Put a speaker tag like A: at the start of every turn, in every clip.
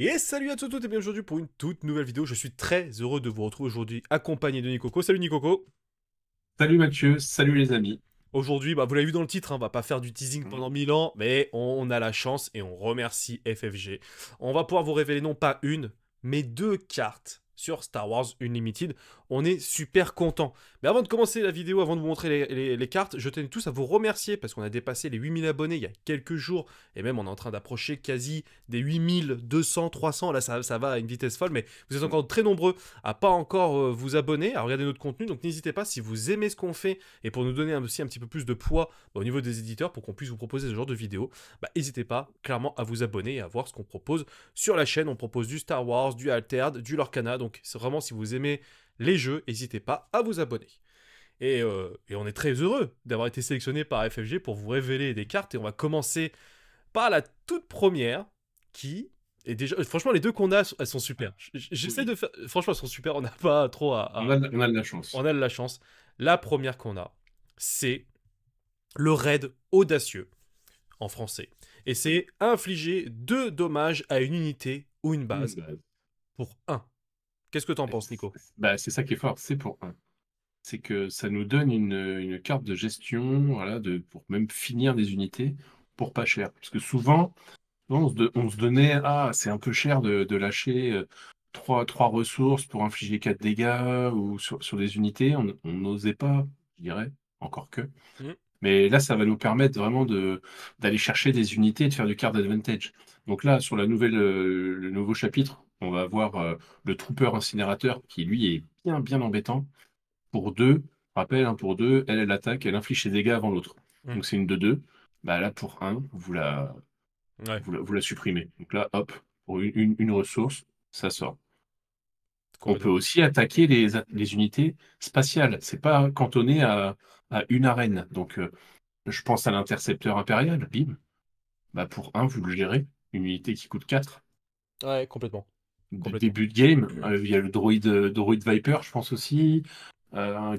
A: Et salut à tous et bien aujourd'hui pour une toute nouvelle vidéo. Je suis très heureux de vous retrouver aujourd'hui accompagné de Nicoco. Salut Nicoco. Salut Mathieu, salut les amis. Aujourd'hui, bah, vous l'avez vu dans le titre, hein, on va pas faire du teasing mm. pendant 1000 ans, mais on a la chance et on remercie FFG. On va pouvoir vous révéler non pas une, mais deux cartes sur Star Wars Unlimited on est super content. Mais avant de commencer la vidéo, avant de vous montrer les, cartes, je tenais tous à vous remercier parce qu'on a dépassé les 8000 abonnés il y a quelques jours et même on est en train d'approcher quasi des 8200, 300. Là, ça, ça, va à une vitesse folle, mais vous êtes encore très nombreux à pas encore euh, vous abonner, à regarder notre contenu. Donc n'hésitez pas si vous aimez ce qu'on fait et pour nous donner aussi un petit peu plus de poids bah, au niveau des éditeurs pour qu'on puisse vous proposer ce genre de vidéos, bah, n'hésitez pas clairement à vous abonner et à voir ce qu'on propose sur la chaîne. On propose du Star Wars, du Altered, du Lorcana. Donc c'est vraiment si vous aimez les jeux, n'hésitez pas à vous abonner. Euh, et, on est très heureux d'avoir été sélectionné par FFG pour vous révéler des cartes. Et on va commencer par la toute première qui est déjà, euh, franchement, les deux qu'on a, elles sont super. J'essaie de faire. Franchement, elles sont super. On n'a pas trop à. On, a, de la chance. On a de la chance. La première qu'on a, c'est le raid audacieux en français. Et c'est infliger deux dommages à une unité ou une base, pour un. Qu'est-ce que tu en penses, Nico
B: bah, C'est ça qui est fort, c'est pour un. Hein. C'est que ça nous donne une, carte de gestion, voilà, de, pour même finir des unités pour pas cher. Parce que souvent, on se, donnait, ah, c'est un peu cher de, lâcher euh, trois, trois ressources pour infliger quatre dégâts ou sur, des unités. On n'osait pas, je dirais, encore que. Mmh. Mais là, ça va nous permettre vraiment d'aller chercher des unités et de faire du card advantage. Donc là, sur la nouvelle, euh, le nouveau chapitre, on va avoir euh, le Trooper incinérateur qui, lui, est bien, bien embêtant. Pour deux, rappel, un hein, pour deux, elle, elle attaque, elle inflige ses dégâts avant l'autre. Mm. Donc c'est une de deux. Bah, là, pour un, vous la, vous la, supprimez. Donc là, hop, pour une, ressource, ça sort. On peut aussi attaquer les, unités spatiales. C'est pas cantonné à, une arène. Donc, euh, je pense à l'intercepteur impérial, bim. Bah pour un, vous le gérez. Une unité qui coûte 4.
A: Ouais, complètement
B: de début de game. Euh, euh, il y a le droïde, euh, droid Viper, je pense aussi.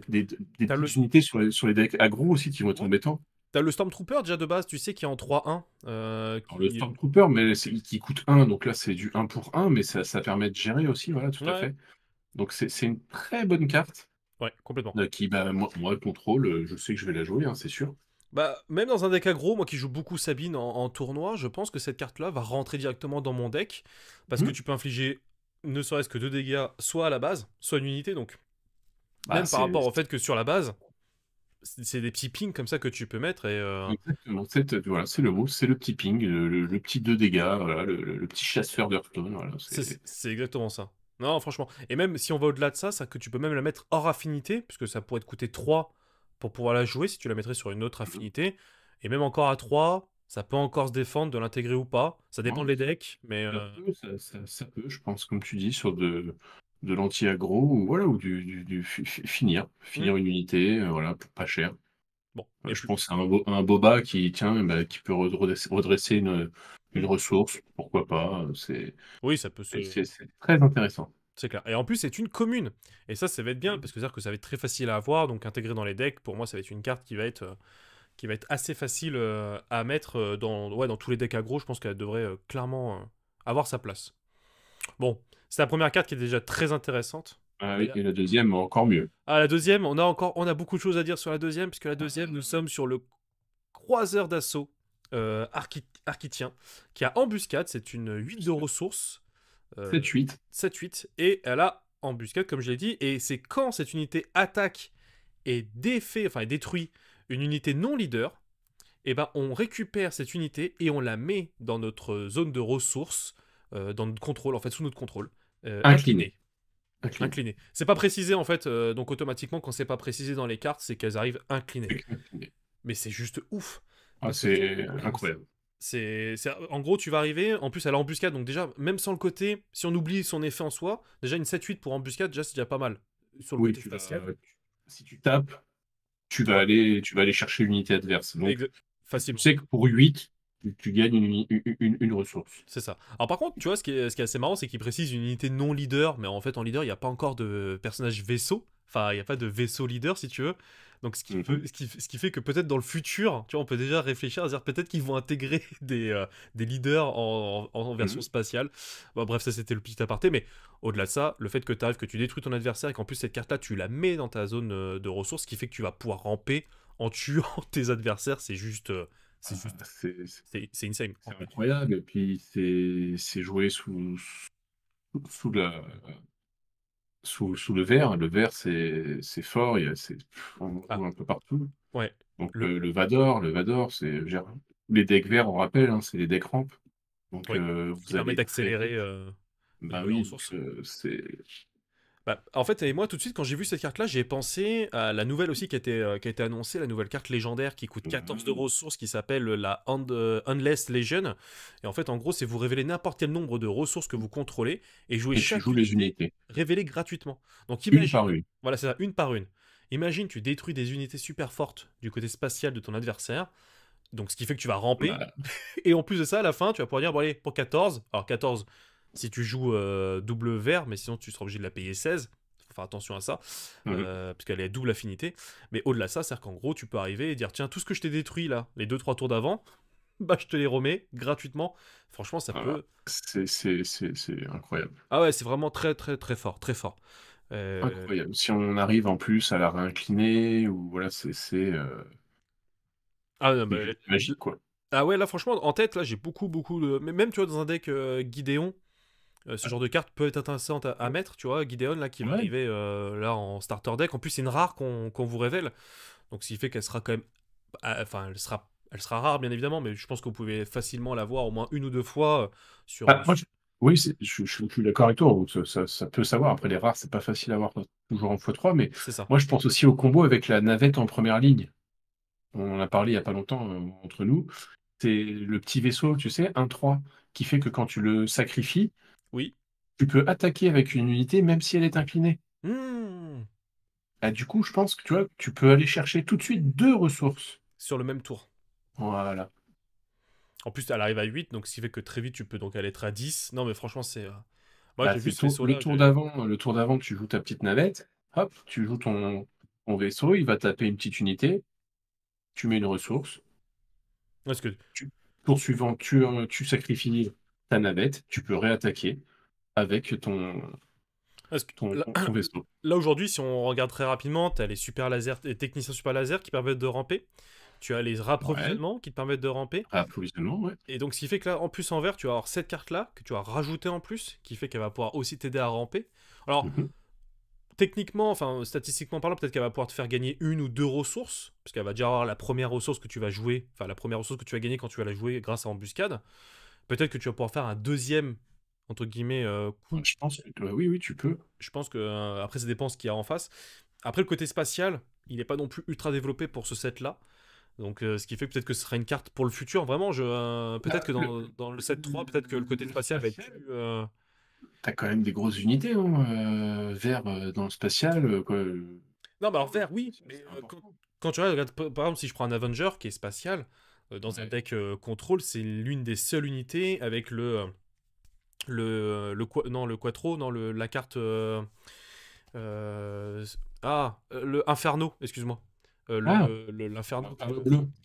B: des, des petites unités sur les, sur les decks aggro aussi qui vont être embêtants. T'as le Stormtrooper
A: déjà de base, tu sais, qui est en 3-1. Le
B: Stormtrooper, mais qui coûte 1, donc là c'est du 1 pour 1, mais ça, permet de gérer aussi, voilà, tout à fait. Donc c'est une très bonne carte. Ouais, complètement. qui, bah, moi, le contrôle, je sais que je vais la jouer, hein, c'est sûr.
A: Bah, même dans un deck aggro, moi qui joue beaucoup Sabine en, tournoi, je pense que cette carte-là va rentrer directement dans mon deck. Parce que mhm. tu peux infliger ne serait-ce que deux dégâts, soit à la base, soit une unité. Donc, bah, même par rapport au fait que sur la base, c'est des petits pings comme ça que tu peux mettre. Et, euh,
B: Exactement, c'est le mot, c'est le petit ping, le, petit 2 dégâts, le, petit chasseur de Voilà, c'est
A: exactement ça. Non, franchement. Et même si on va au-delà de ça, ça que tu peux même la mettre hors affinité, puisque ça pourrait te coûter 3 pour pouvoir la jouer, si tu la mettrais sur une autre mmh affinité, et même encore à 3, ça peut encore se défendre de l'intégrer ou pas. Ça dépend de les decks, mais. Euh,
B: ça, peut, je pense, comme tu dis, sur de, de l'anti-agro ou, voilà, ou du, finir. Finir mmh. une unité, euh, voilà, pas cher. Bon, euh, je pense à un, boba qui tient, eh ben, qui peut redresser, une, une, mmh. ressource, pourquoi pas. C'est
A: oui, ça peut se... C'est très intéressant. Et en plus, c'est une commune. Et ça, ça va être bien, mm. parce que ça, que ça va être très facile à avoir. Donc, intégré dans les decks, pour moi, ça va être une carte qui va être, euh, qui va être assez facile euh, à mettre euh, dans, dans tous les decks agro, Je pense qu'elle devrait clairement avoir sa place. Bon, c'est la première carte qui est déjà très intéressante. Ah oui, et
B: la deuxième, encore mieux.
A: Ah, la deuxième, on a encore on a beaucoup de choses à dire sur la deuxième, puisque la deuxième, nous sommes sur le croiseur d'assaut architien, qui a embuscade. C'est une 8 de ressources. 7-8. Euh, 7-8. Et elle a embuscade, comme je l'ai dit. Et c'est quand cette unité attaque et défait, enfin détruit une unité non leader, et eh ben, on récupère cette unité et on la met dans notre zone de ressources, euh, dans notre contrôle, en fait, sous notre contrôle. Inclinée. Euh, inclinée. Incliné. Incliné. C'est pas précisé en fait, donc automatiquement quand c'est pas précisé dans les cartes, c'est qu'elles arrivent inclinées. Incliné. Mais c'est juste ouf.
B: Ah, c'est incroyable.
A: C'est, en gros, tu vas arriver en plus à l'embuscade. Donc, déjà, même sans le côté, si on oublie son effet en soi, déjà une 7-8 pour embuscade, déjà c'est déjà pas mal. Sur oui,
B: si tu tapes, tu vas aller, tu vas aller chercher l'unité adverse. Donc, facilement. Tu sais que pour 8, tu gagnes une, ressource.
A: C'est ça. Alors par contre, tu vois, ce qui est, ce qui est assez marrant, c'est qu'il précise une unité non leader, mais en fait en leader, il n'y a pas encore de personnage vaisseau. Enfin, il n'y a pas de vaisseau leader, si tu veux. Donc mmh ce qui, ce qui, fait que peut-être dans le futur, tu vois, on peut déjà réfléchir à dire peut-être qu'ils vont intégrer des, euh, des leaders en, mmh version spatiale. bref, ça c'était le petit aparté, mais au-delà de ça, le fait que tu arrives, que tu détruis ton adversaire et qu'en plus cette carte-là, tu la mets dans ta zone euh, de ressources, ce qui fait que tu vas pouvoir ramper en tuant tes adversaires, c'est juste... Euh, ah, c'est insane. C'est incroyable, et
B: puis c'est joué sous, sous la, sous, le vert Le vert c'est fort, c'est on, ah. un peu partout. Ouais. Donc le, Vador, le Vador, c'est les decks verts, on rappelle, hein, c'est les decks rampes. Donc euh, vous permet d'accélérer. Euh, bah oui, euh, c'est
A: bah, en fait, et moi, tout de suite, quand j'ai vu cette carte-là, j'ai pensé à la nouvelle aussi qui a, été, euh, qui a été annoncée, la nouvelle carte légendaire qui coûte 14 de mhm. ressources, qui s'appelle la Hand, euh, Legion. Et en fait, en gros, c'est vous révéler n'importe quel nombre de ressources que vous contrôlez et jouer chaque joue les unités gratuitement. Donc, une par une. Voilà, c'est ça, une par une. Imagine, tu détruis des unités super fortes du côté spatial de ton adversaire. Donc, ce qui fait que tu vas ramper. Bah. Et en plus de ça, à la fin, tu vas pouvoir dire, bon, allez, pour 14, alors 14, si tu joues euh, double vert, mais sinon tu seras obligé de la payer 16. Faut faire attention à ça, mhm. euh, parce est double affinité. Mais au-delà de ça, c'est-à-dire qu'en gros, tu peux arriver et dire tiens, tout ce que je t'ai détruit là, les 2-3 tours d'avant, bah je te les remets gratuitement. Franchement, ça ah, peut.
B: C'est incroyable.
A: Ah ouais, c'est vraiment très, très, très fort, très fort. Euh, incroyable.
B: Si on arrive en plus à la réincliner, ou voilà, c'est.
A: Ah non, magique, quoi. Ah ouais, là, franchement, en tête, là, j'ai beaucoup, beaucoup de. Même, tu vois, dans un deck Guidéon, euh, ce genre de carte peut être intéressante à, mettre, tu vois. Gideon, là, qui ouais. va arriver euh, là en starter deck. En plus, c'est une rare qu'on vous révèle. Donc, ce qui fait qu'elle sera quand même. Ah, enfin, elle sera, elle sera rare, bien évidemment, mais je pense qu'on pouvez facilement la voir au moins une ou deux fois euh, sur. Bah,
B: oui, je, suis d'accord avec toi. Ça, ça, peut savoir. Après, les rares, c'est pas facile à voir toujours en x3, mais ça. moi, je pense aussi au combo avec la navette en première ligne. On en a parlé il y a pas longtemps entre nous. C'est le petit vaisseau, tu sais, 1-3, qui fait que quand tu le sacrifies, oui. Tu peux attaquer avec une unité même si elle est inclinée. Mmh. Bah, du coup, je pense que tu vois, tu peux aller chercher tout de suite deux ressources.
A: Sur le même tour. Voilà. En plus, elle arrive à 8, donc ce qui fait que très vite, tu peux donc aller être à 10. Non, mais franchement, c'est. Euh, moi, bah, le, tour
B: d'avant, le tour d'avant, tu joues ta petite navette. Hop, tu joues ton, vaisseau, il va taper une petite unité. Tu mets une ressource.
A: Parce que... Tu,
B: tour suivant, tu, euh, tu sacrifies ta navette, tu peux réattaquer avec ton,
A: vaisseau. Là aujourd'hui, si on regarde très rapidement, tu as les super laser, les techniciens super laser qui permettent de ramper. Tu as les rapprovisionnements qui te permettent de ramper. ouais. Et donc, ce qui fait que là, en plus en vert, tu vas avoir cette carte-là que tu as rajoutée en plus, qui fait qu'elle va pouvoir aussi t'aider à ramper. Alors, mm-hmm. techniquement, enfin, statistiquement parlant, peut-être qu'elle va pouvoir te faire gagner une ou deux ressources, parce qu'elle va déjà avoir la première ressource que tu vas jouer, enfin, la première ressource que tu vas gagner quand tu vas la jouer grâce à Embuscade. Peut-être que tu vas pouvoir faire un deuxième entre guillemets euh, Je pense que, oui, oui, tu peux. Je pense que euh, après ça dépend ce qu'il y a en face. Après le côté spatial, il n'est pas non plus ultra développé pour ce set là. Donc, euh, ce qui fait que peut-être que ce sera une carte pour le futur. Vraiment, je euh, bah, peut-être que dans le, set 3, peut-être que le côté spatial va être plus. Euh...
B: T'as quand même des grosses unités, hein, vert dans le spatial. Non,
A: bah alors vert, oui. Mais quand, quand, tu regardes, par exemple, si je prends un Avenger qui est spatial, euh, dans un deck euh, contrôle, c'est l'une des seules unités avec le euh, le le non le quattro, non le la carte ah le inferno, excuse-moi. Euh, ah, l'inferno bleu,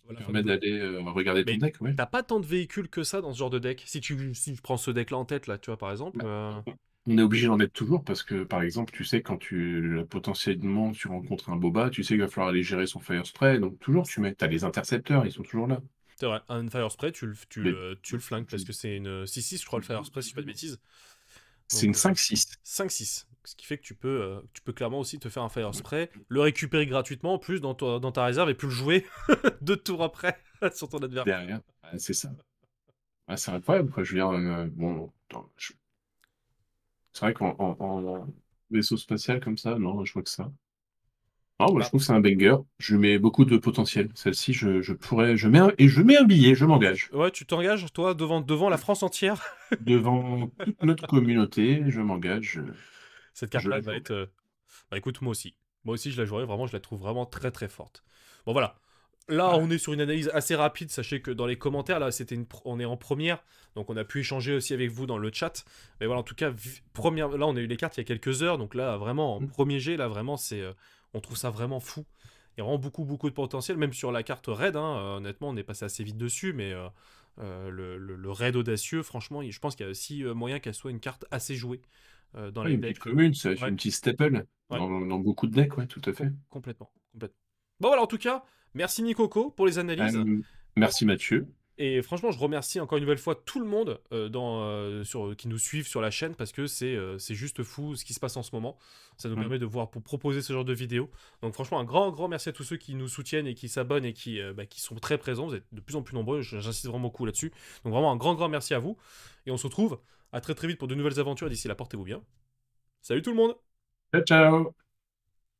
A: bleu. permet
B: d'aller regarder ton deck
A: t'as pas tant de véhicules que ça dans ce genre de deck si tu, si prends ce deck là en tête là tu vois par exemple bah,
B: on est obligé d'en mettre toujours parce que par exemple tu sais quand tu potentiellement tu rencontres un boba tu sais qu'il va falloir aller gérer son fire spray donc toujours tu mets t'as les intercepteurs ils sont toujours là
A: c'est vrai, un Fire Spray, tu, le, flingues parce que c'est une 6-6, je crois, le Fire Spray, si je pas de bêtises. C'est une 5-6. Euh, 5-6. Ce qui fait que tu peux, euh, tu peux clairement aussi te faire un Fire Spray, le récupérer gratuitement en plus dans, dans ta réserve et puis le jouer deux tours après sur ton adversaire.
B: c'est ça. c'est incroyable, quoi. Je veux euh, c'est vrai qu'en vaisseau spatial comme ça, non, je vois que ça. Ah je trouve que c'est un banger. Je mets beaucoup de potentiel. Celle-ci, je, pourrais, je mets et je
A: mets un billet, je m'engage. Ouais, tu t'engages toi devant devant la France entière. devant toute notre
B: communauté, je m'engage.
A: Cette carte-là elle va être. Euh, bah, écoute, moi aussi, moi aussi, je la jouerai. Vraiment, je la trouve vraiment très très forte. Bon voilà. Là, ah. on est sur une analyse assez rapide. Sachez que dans les commentaires, là, c'était on est en première, donc on a pu échanger aussi avec vous dans le chat. Mais voilà, en tout cas, première. Là, on a eu les cartes il y a quelques heures, donc là, vraiment en mmh. premier jet, là, vraiment, c'est euh, on trouve ça vraiment fou. Il y a vraiment beaucoup, beaucoup de potentiel, même sur la carte raid. Hein. Euh, honnêtement, on est passé assez vite dessus, mais euh, euh, le, raid audacieux, franchement, je pense qu'il y a aussi moyen qu'elle soit une carte assez jouée dans la les une commune, c'est une
B: petite staple hein. dans, beaucoup de decks, ouais, tout
A: à fait. Complètement, Bon, voilà, en tout cas, merci Nicoco pour les analyses.
B: merci Mathieu.
A: Et franchement, je remercie encore une nouvelle fois tout le monde euh, dans, euh, sur, euh, qui nous suivent sur la chaîne parce que c'est juste fou ce qui se passe en ce moment. Ça nous permet de voir pour proposer ce genre de vidéos. Donc franchement, un grand, grand merci à tous ceux qui nous soutiennent et qui s'abonnent et qui, bah, qui sont très présents. Vous êtes de plus en plus nombreux, j'insiste vraiment beaucoup là-dessus. Donc vraiment un grand, grand merci à vous. Et on se retrouve à très, très vite pour de nouvelles aventures. D'ici là, portez-vous bien. Salut tout le monde
B: Ciao, ciao